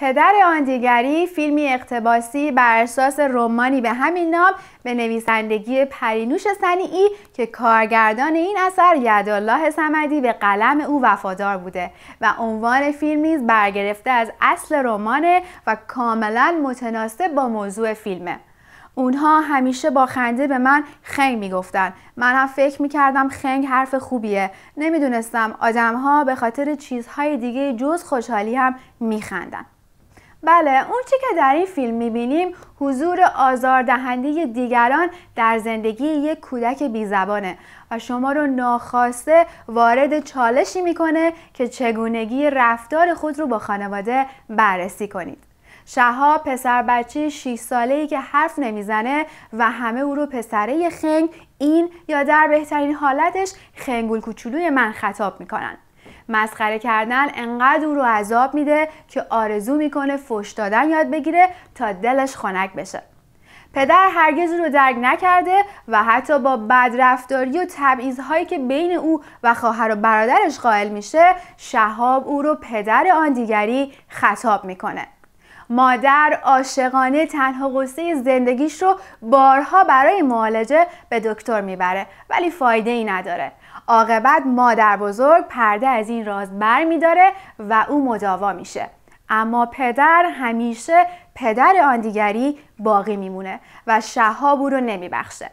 پدر آن دیگری فیلمی اقتباسی بر اساس رمانی به همین نام به نویسندگی پرینوش ای که کارگردان این اثر یدالله سمدی به قلم او وفادار بوده و عنوان فیلم نیز برگرفته از اصل رمانه و کاملا متناسب با موضوع فیلمه اونها همیشه با خنده به من خنگ میگفتن من هم فکر میکردم خنگ حرف خوبیه نمیدونستم آدمها به خاطر چیزهای دیگه جز خوشحالی هم میخندن بله اون چی که در این فیلم میبینیم حضور آزاردهنده دیگران در زندگی یک کودک بیزبانه و شما رو ناخواسته وارد چالشی میکنه که چگونگی رفتار خود رو با خانواده بررسی کنید شهاب پسر بچه 6 ساله ای که حرف نمیزنه و همه او رو پسره خنگ این یا در بهترین حالتش خنگول کوچولوی من خطاب میکنن مسخره کردن انقدر او رو عذاب میده که آرزو میکنه فش دادن یاد بگیره تا دلش خنک بشه پدر هرگز او رو درک نکرده و حتی با بدرفتاری و تبعیضهایی که بین او و خواهر و برادرش قائل میشه شهاب او رو پدر آن دیگری خطاب میکنه مادر عاشقانه تنها قصه زندگیش رو بارها برای معالجه به دکتر میبره ولی فایده ای نداره عاقبت مادر بزرگ پرده از این راز بر میداره و او مداوا میشه اما پدر همیشه پدر آن دیگری باقی میمونه و شهاب او رو نمیبخشه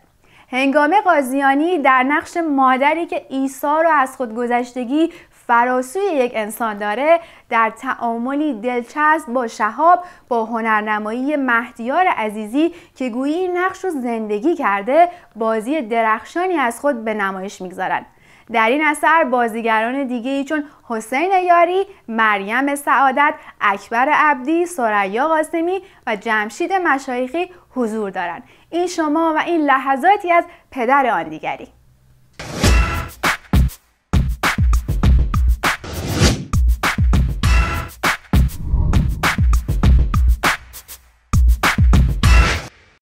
هنگام قاضیانی در نقش مادری که عیسی رو از خودگذشتگی فراسوی یک انسان داره در تعاملی دلچسب با شهاب با هنرنمایی مهدیار عزیزی که گویی نقش رو زندگی کرده بازی درخشانی از خود به نمایش میگذارند در این اثر بازیگران دیگه ای چون حسین یاری، مریم سعادت، اکبر عبدی، سریا قاسمی و جمشید مشایخی حضور دارند. این شما و این لحظاتی از پدر آن دیگری